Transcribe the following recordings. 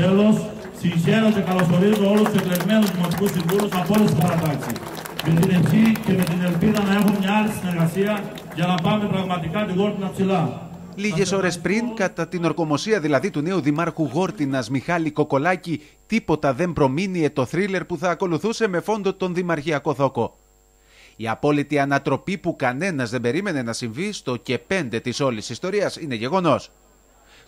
Τέλος, συγχαίρω και καλωσορίζω όλους τους εκλεγμένους δημοτικούς συμβούλους από όλες τις παρατάξεις. Με την ευχή και με την ελπίδα να έχουμε μια άλλη συνεργασία για να πάμε πραγματικά την γόρτινα ψηλά. Λίγες ώρες πριν, κατά την ορκομοσία δηλαδή του νέου Δημάρχου Γόρτινας Μιχάλη Κοκολάκη, τίποτα δεν προμείνει το θρίλερ που θα ακολουθούσε με φόντο τον Δημαρχιακό Θόκο. Η απόλυτη ανατροπή που κανένας δεν περίμενε να συμβεί στο και πέντε της όλης ιστορίας είναι γεγονός.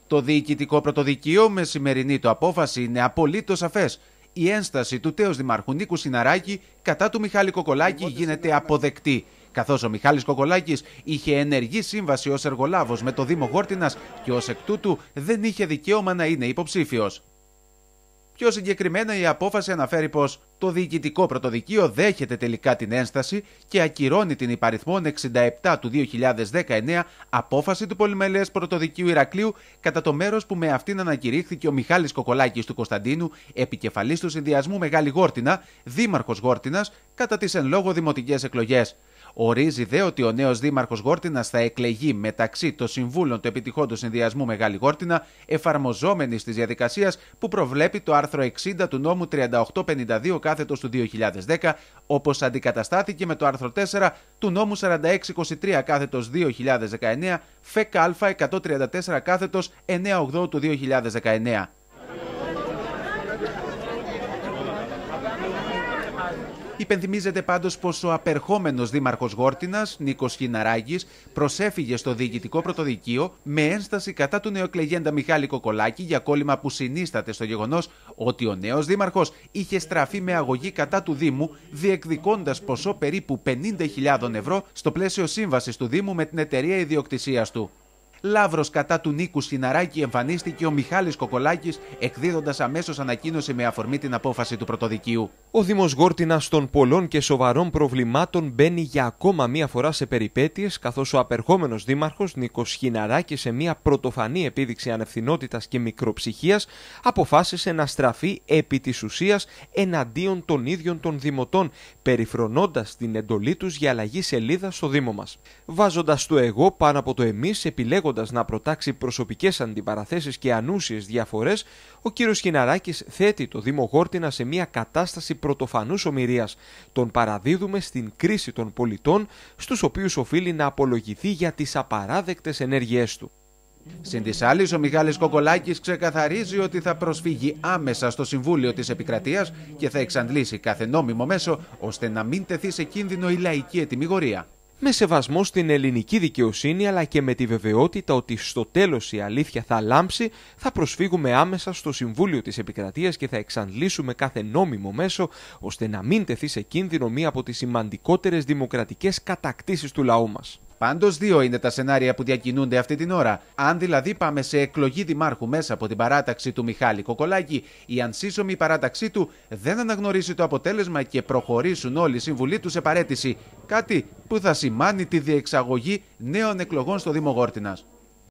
Το διοικητικό πρωτοδικείο με σημερινή του απόφαση είναι απολύτως σαφές. Η ένσταση του τέο Δημάρχου Νίκου Σιναράκη κατά του Μιχάλη Κοκολάκη γίνεται αποδεκτή. Καθώς ο Μιχάλης Κοκολάκης είχε ενεργή σύμβαση ως εργολάβος με το Δήμο Γόρτινας και ως εκ τούτου δεν είχε δικαίωμα να είναι υποψήφιος. Πιο συγκεκριμένα, η απόφαση αναφέρει πως το Διοικητικό Πρωτοδικείο δέχεται τελικά την ένσταση και ακυρώνει την υπαριθμόν 67 του 2019 απόφαση του Πολυμελές Πρωτοδικείου Ηρακλείου κατά το μέρος που με αυτήν ανακηρύχθηκε ο Μιχάλης Κοκολάκης του Κωνσταντίνου, επικεφαλής του συνδυασμού Μεγάλη Γόρτινα, δήμαρχος Γόρτινας, κατά τις εν λόγω δημοτικές εκλογές». Ορίζει δε ότι ο νέος Δήμαρχος Γόρτινα θα εκλεγεί μεταξύ των συμβούλων του επιτυχόντος συνδυασμού Μεγάλη Γόρτινα, εφαρμοζόμενης της διαδικασίας που προβλέπει το άρθρο 60 του νόμου 3852 κάθετος του 2010, όπως αντικαταστάθηκε με το άρθρο 4 του νόμου 4623 κάθετο 2019, ΦΕΚΑ 134 κάθετο 98 του 2019. Υπενθυμίζεται πάντως πως ο απερχόμενος δήμαρχος Γόρτινας, Νίκος Χιναράγης, προσέφυγε στο διοικητικό πρωτοδικείο με ένσταση κατά του νεοεκλεγέντα Μιχάλη Κοκολάκη για κόλλημα που συνίσταται στο γεγονός ότι ο νέος δήμαρχος είχε στραφεί με αγωγή κατά του Δήμου, διεκδικώντας ποσό περίπου 50.000 ευρώ στο πλαίσιο σύμβασης του Δήμου με την εταιρεία ιδιοκτησίας του. Λαύρος κατά του Νίκου Σιναράκη εμφανίστηκε ο Μιχάλης Κοκολάκης, εκδίδοντας αμέσως ανακοίνωση με αφορμή την απόφαση του πρωτοδικίου. Ο Δήμος Γόρτινας των πολλών και σοβαρών προβλημάτων μπαίνει για ακόμα μία φορά σε περιπέτειες, καθώς ο απερχόμενος Δήμαρχος Νίκος Σιναράκης, σε μία πρωτοφανή επίδειξη ανευθυνότητας και μικροψυχίας, αποφάσισε να στραφεί επί της ουσίας εναντίον των ίδιων των Δημοτών, περιφρονώντας την εντολή τους για αλλαγή σελίδα στο Δήμο μας. Βάζοντας το εγώ πάνω από το εμείς, επιλέγοντας λέγοντας να προτάξει προσωπικές αντιπαραθέσεις και ανούσιες διαφορές, ο κ. Χιναράκης θέτει το Δήμο Γόρτινα σε μια κατάσταση πρωτοφανούς ομοιρίας. Τον παραδίδουμε στην κρίση των πολιτών, στους οποίους οφείλει να απολογηθεί για τις απαράδεκτες ενέργειές του. Συν της άλλης, ο Μιχάλης Κοκολάκης ξεκαθαρίζει ότι θα προσφύγει άμεσα στο Συμβούλιο της Επικρατείας και θα εξαντλήσει κάθε νόμιμο μέσο ώστε να μην τεθεί σε κίνδυνο η λαϊκή ετοιμιγορία με σεβασμό στην ελληνική δικαιοσύνη αλλά και με τη βεβαιότητα ότι στο τέλος η αλήθεια θα λάμψει, θα προσφύγουμε άμεσα στο Συμβούλιο της Επικρατείας και θα εξαντλήσουμε κάθε νόμιμο μέσο ώστε να μην τεθεί σε κίνδυνο μία από τις σημαντικότερες δημοκρατικές κατακτήσεις του λαού μας. Πάντως, δύο είναι τα σενάρια που διακινούνται αυτή την ώρα. Αν δηλαδή πάμε σε εκλογή δημάρχου μέσα από την παράταξη του Μιχάλη Κοκολάκη, η ανσύσωμη παράταξή του δεν αναγνωρίσει το αποτέλεσμα και προχωρήσουν όλοι οι συμβουλοί του σε παρέτηση. Κάτι που θα σημάνει τη διεξαγωγή νέων εκλογών στο Δήμο Γόρτινας.